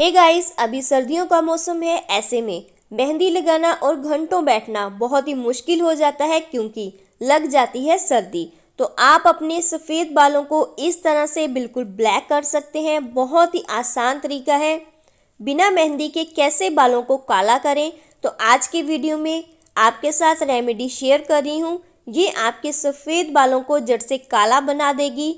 हे hey guys अभी सर्दियों का मौसम है ऐसे में मेहंदी लगाना और घंटों बैठना बहुत ही मुश्किल हो जाता है क्योंकि लग जाती है सर्दी तो आप अपने सफ़ेद बालों को इस तरह से बिल्कुल ब्लैक कर सकते हैं बहुत ही आसान तरीका है बिना मेहंदी के कैसे बालों को काला करें तो आज के वीडियो में आपके साथ रेमेडी शेयर कर रही हूँ ये आपके सफ़ेद बालों को जड़ से काला बना देगी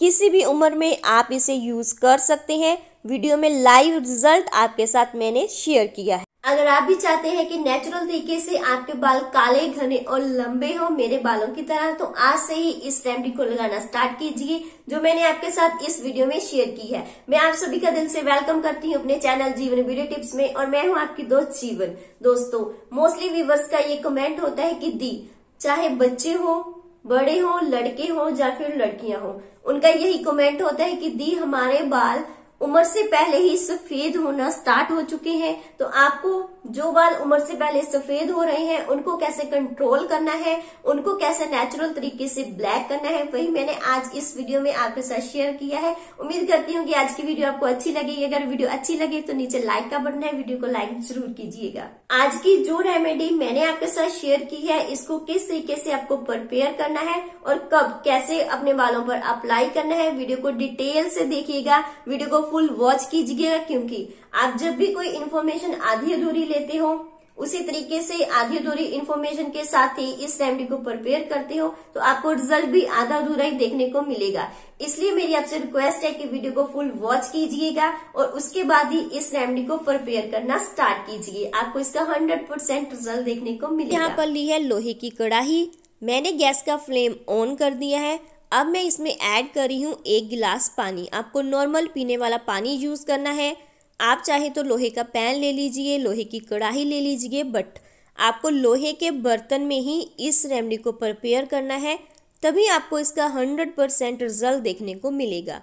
किसी भी उम्र में आप इसे यूज़ कर सकते हैं वीडियो में लाइव रिजल्ट आपके साथ मैंने शेयर किया है अगर आप भी चाहते हैं कि नेचुरल तरीके से आपके बाल काले घने और लंबे हो मेरे बालों की तरह तो आज से ही इस रेमडी को लगाना स्टार्ट कीजिए जो मैंने आपके साथ इस वीडियो में शेयर की है मैं आप सभी का दिल से वेलकम करती हूँ अपने चैनल जीवन वीडियो टिप्स में और मैं हूँ आपकी दोस्त जीवन दोस्तों मोस्टली व्यूवर्स का ये कमेंट होता है की दी चाहे बच्चे हो बड़े हों लड़के हों या फिर लड़कियां हों उनका यही कमेंट होता है कि दी हमारे बाल उम्र से पहले ही सफेद होना स्टार्ट हो चुके हैं तो आपको जो बाल उम्र से पहले सफेद हो रहे हैं उनको कैसे कंट्रोल करना है उनको कैसे नेचुरल तरीके से ब्लैक करना है वही मैंने आज इस वीडियो में आपके साथ शेयर किया है उम्मीद करती हूँ कि आज की वीडियो आपको अच्छी लगेगी अगर वीडियो अच्छी लगे तो नीचे लाइक का बटन है वीडियो को लाइक जरूर कीजिएगा आज की जो रेमेडी मैंने आपके साथ शेयर की है इसको किस तरीके से आपको प्रिपेयर करना है और कब कैसे अपने बालों पर अप्लाई करना है वीडियो को डिटेल से देखिएगा वीडियो को फुल वॉच कीजिएगा क्योंकि आप जब भी कोई इन्फॉर्मेशन आधी अधूरी लेते हो उसी तरीके से आधी अधूरी इन्फॉर्मेशन के साथ ही इस रेमेडी को प्रिपेयर करते हो तो आपको रिजल्ट भी आधा अधूरा ही देखने को मिलेगा इसलिए मेरी आपसे रिक्वेस्ट है कि वीडियो को फुल वॉच कीजिएगा और उसके बाद ही इस रेमेडी को प्रिपेयर करना स्टार्ट कीजिए आपको इसका हंड्रेड परसेंट रिजल्ट देखने को मिलेगा यहाँ पर ली है लोहे की कड़ाही मैंने गैस का फ्लेम ऑन कर दिया है अब मैं इसमें ऐड कर रही हूँ एक गिलास पानी आपको नॉर्मल पीने वाला पानी यूज़ करना है आप चाहे तो लोहे का पैन ले लीजिए लोहे की कढ़ाई ले लीजिए बट आपको लोहे के बर्तन में ही इस रेमडी को प्रिपेयर करना है तभी आपको इसका हंड्रेड परसेंट रिजल्ट देखने को मिलेगा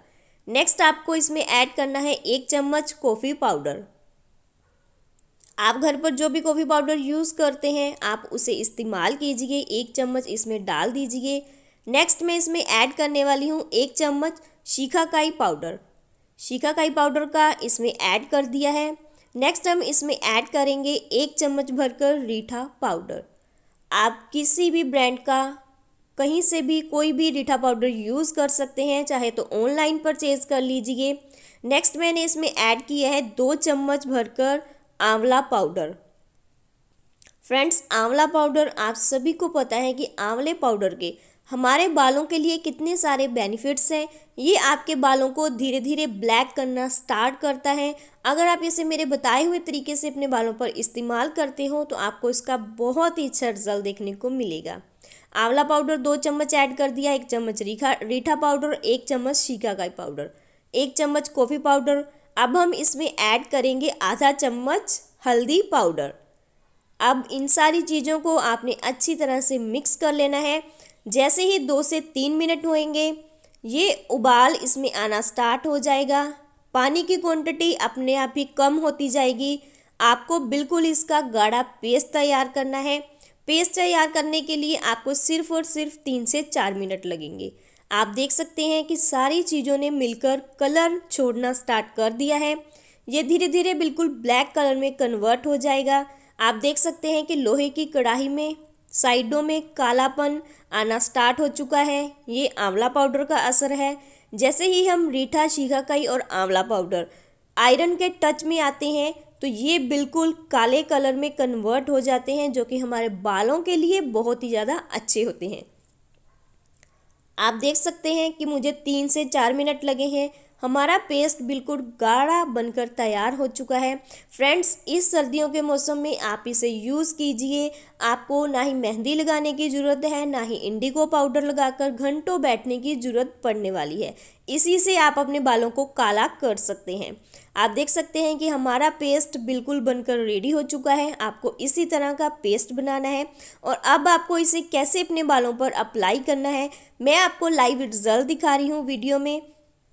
नेक्स्ट आपको इसमें ऐड करना है एक चम्मच कॉफ़ी पाउडर आप घर पर जो भी कॉफ़ी पाउडर यूज़ करते हैं आप उसे इस्तेमाल कीजिए एक चम्मच इसमें डाल दीजिए नेक्स्ट मैं इसमें ऐड करने वाली हूँ एक चम्मच शीखाकाई पाउडर शीखाकाई पाउडर का इसमें ऐड कर दिया है नेक्स्ट हम इसमें ऐड करेंगे एक चम्मच भरकर रीठा पाउडर आप किसी भी ब्रांड का कहीं से भी कोई भी रीठा पाउडर यूज़ कर सकते हैं चाहे तो ऑनलाइन परचेज़ कर लीजिए नेक्स्ट मैंने इसमें ऐड किया है दो चम्मच भरकर आंवला पाउडर फ्रेंड्स आंवला पाउडर आप सभी को पता है कि आंवले पाउडर के हमारे बालों के लिए कितने सारे बेनिफिट्स हैं ये आपके बालों को धीरे धीरे ब्लैक करना स्टार्ट करता है अगर आप इसे मेरे बताए हुए तरीके से अपने बालों पर इस्तेमाल करते हो तो आपको इसका बहुत ही अच्छा रिजल्ट देखने को मिलेगा आंवला पाउडर दो चम्मच ऐड कर दिया एक चम्मच रीखा रीठा पाउडर एक चम्मच शीखा गाय पाउडर एक चम्मच कॉफ़ी पाउडर अब हम इसमें ऐड करेंगे आधा चम्मच हल्दी पाउडर अब इन सारी चीज़ों को आपने अच्छी तरह से मिक्स कर लेना है जैसे ही दो से तीन मिनट होएंगे ये उबाल इसमें आना स्टार्ट हो जाएगा पानी की क्वांटिटी अपने आप ही कम होती जाएगी आपको बिल्कुल इसका गाढ़ा पेस्ट तैयार करना है पेस्ट तैयार करने के लिए आपको सिर्फ और सिर्फ तीन से चार मिनट लगेंगे आप देख सकते हैं कि सारी चीज़ों ने मिलकर कलर छोड़ना स्टार्ट कर दिया है ये धीरे धीरे बिल्कुल ब्लैक कलर में कन्वर्ट हो जाएगा आप देख सकते हैं कि लोहे की कढ़ाई में साइडों में कालापन आना स्टार्ट हो चुका है ये आंवला पाउडर का असर है जैसे ही हम रीठा शीघाकाई और आंवला पाउडर आयरन के टच में आते हैं तो ये बिल्कुल काले कलर में कन्वर्ट हो जाते हैं जो कि हमारे बालों के लिए बहुत ही ज़्यादा अच्छे होते हैं आप देख सकते हैं कि मुझे तीन से चार मिनट लगे हैं हमारा पेस्ट बिल्कुल गाढ़ा बनकर तैयार हो चुका है फ्रेंड्स इस सर्दियों के मौसम में आप इसे यूज़ कीजिए आपको ना ही मेहंदी लगाने की ज़रूरत है ना ही इंडिगो पाउडर लगाकर घंटों बैठने की ज़रूरत पड़ने वाली है इसी से आप अपने बालों को काला कर सकते हैं आप देख सकते हैं कि हमारा पेस्ट बिल्कुल बनकर रेडी हो चुका है आपको इसी तरह का पेस्ट बनाना है और अब आपको इसे कैसे अपने बालों पर अप्लाई करना है मैं आपको लाइव रिजल्ट दिखा रही हूँ वीडियो में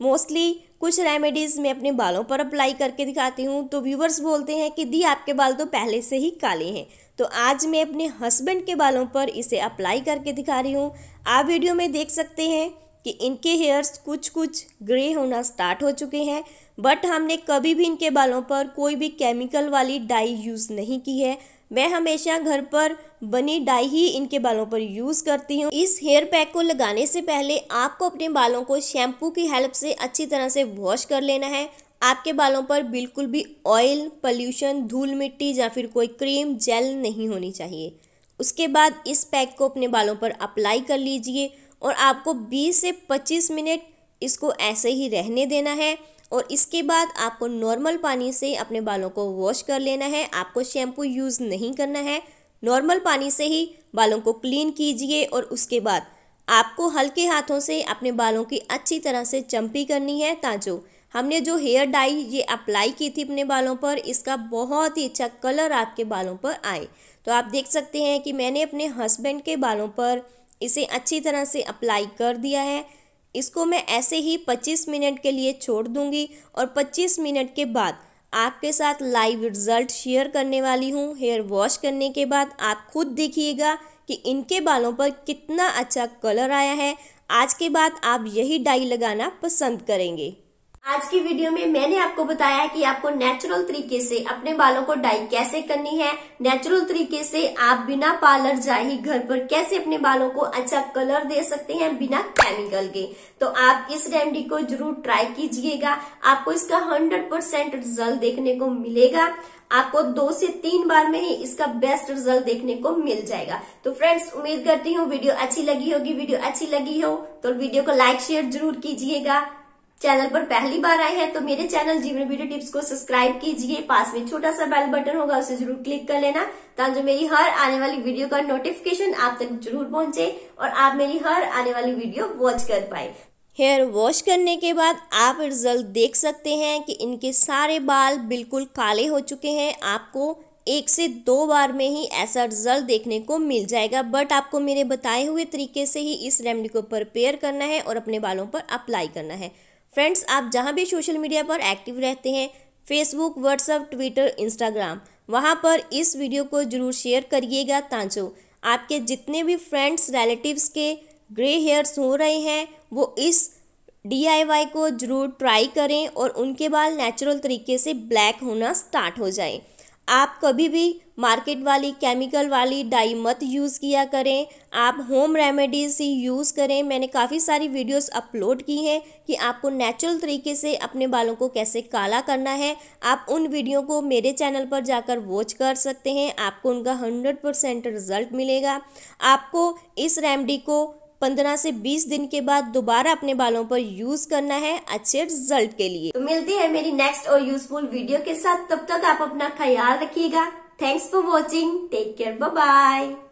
मोस्टली कुछ रेमेडीज़ मैं अपने बालों पर अप्लाई करके दिखाती हूँ तो व्यूवर्स बोलते हैं कि दी आपके बाल तो पहले से ही काले हैं तो आज मैं अपने हस्बैंड के बालों पर इसे अप्लाई करके दिखा रही हूँ आप वीडियो में देख सकते हैं कि इनके हेयर्स कुछ कुछ ग्रे होना स्टार्ट हो चुके हैं बट हमने कभी भी इनके बालों पर कोई भी केमिकल वाली डाई यूज़ नहीं की है मैं हमेशा घर पर बनी डाई ही इनके बालों पर यूज़ करती हूँ इस हेयर पैक को लगाने से पहले आपको अपने बालों को शैम्पू की हेल्प से अच्छी तरह से वॉश कर लेना है आपके बालों पर बिल्कुल भी ऑयल पल्यूशन धूल मिट्टी या फिर कोई क्रीम जेल नहीं होनी चाहिए उसके बाद इस पैक को अपने बालों पर अप्लाई कर लीजिए और आपको 20 से 25 मिनट इसको ऐसे ही रहने देना है और इसके बाद आपको नॉर्मल पानी से अपने बालों को वॉश कर लेना है आपको शैम्पू यूज़ नहीं करना है नॉर्मल पानी से ही बालों को क्लीन कीजिए और उसके बाद आपको हल्के हाथों से अपने बालों की अच्छी तरह से चम्पी करनी है ताजो हमने जो हेयर डाई ये अप्लाई की थी अपने बालों पर इसका बहुत ही अच्छा कलर आपके बालों पर आए तो आप देख सकते हैं कि मैंने अपने हस्बैंड के बालों पर इसे अच्छी तरह से अप्लाई कर दिया है इसको मैं ऐसे ही 25 मिनट के लिए छोड़ दूंगी और 25 मिनट के बाद आपके साथ लाइव रिजल्ट शेयर करने वाली हूँ हेयर वॉश करने के बाद आप खुद देखिएगा कि इनके बालों पर कितना अच्छा कलर आया है आज के बाद आप यही डाई लगाना पसंद करेंगे आज की वीडियो में मैंने आपको बताया कि आपको नेचुरल तरीके से अपने बालों को डाई कैसे करनी है नेचुरल तरीके से आप बिना पार्लर जाए ही घर पर कैसे अपने बालों को अच्छा कलर दे सकते हैं बिना केमिकल के तो आप इस रेमेडी को जरूर ट्राई कीजिएगा आपको इसका हंड्रेड परसेंट रिजल्ट देखने को मिलेगा आपको दो से तीन बार में ही इसका बेस्ट रिजल्ट देखने को मिल जाएगा तो फ्रेंड्स उम्मीद करती हूँ वीडियो अच्छी लगी होगी वीडियो अच्छी लगी हो तो वीडियो को लाइक शेयर जरूर कीजिएगा चैनल पर पहली बार आए हैं तो मेरे चैनल जीवन ब्यूटी टिप्स को सब्सक्राइब कीजिए पास में छोटा सा बेल बटन होगा उसे जरूर क्लिक कर लेना ताकि जो मेरी हर आने वाली वीडियो का नोटिफिकेशन आप तक जरूर पहुंचे और आप मेरी हर आने वाली वीडियो वॉच कर पाए हेयर वॉश करने के बाद आप रिजल्ट देख सकते हैं कि इनके सारे बाल बिल्कुल काले हो चुके हैं आपको एक से दो बार में ही ऐसा रिजल्ट देखने को मिल जाएगा बट आपको मेरे बताए हुए तरीके से ही इस रेमडी को प्रिपेयर करना है और अपने बालों पर अप्लाई करना है फ्रेंड्स आप जहाँ भी सोशल मीडिया पर एक्टिव रहते हैं फेसबुक व्हाट्सअप ट्विटर इंस्टाग्राम वहाँ पर इस वीडियो को जरूर शेयर करिएगा ताँचो आपके जितने भी फ्रेंड्स रिलेटिव्स के ग्रे हेयर्स हो रहे हैं वो इस डी को जरूर ट्राई करें और उनके बाल नेचुरल तरीके से ब्लैक होना स्टार्ट हो जाए आप कभी भी मार्केट वाली केमिकल वाली डाई मत यूज़ किया करें आप होम रेमेडीज़ ही यूज़ करें मैंने काफ़ी सारी वीडियोस अपलोड की हैं कि आपको नेचुरल तरीके से अपने बालों को कैसे काला करना है आप उन वीडियो को मेरे चैनल पर जाकर वॉच कर सकते हैं आपको उनका हंड्रेड परसेंट रिजल्ट मिलेगा आपको इस रेमडी को पंद्रह से बीस दिन के बाद दोबारा अपने बालों पर यूज करना है अच्छे रिजल्ट के लिए तो मिलती है मेरी नेक्स्ट और यूजफुल वीडियो के साथ तब तक आप अपना ख्याल रखिएगा Thanks for watching. Take care. Bye-bye.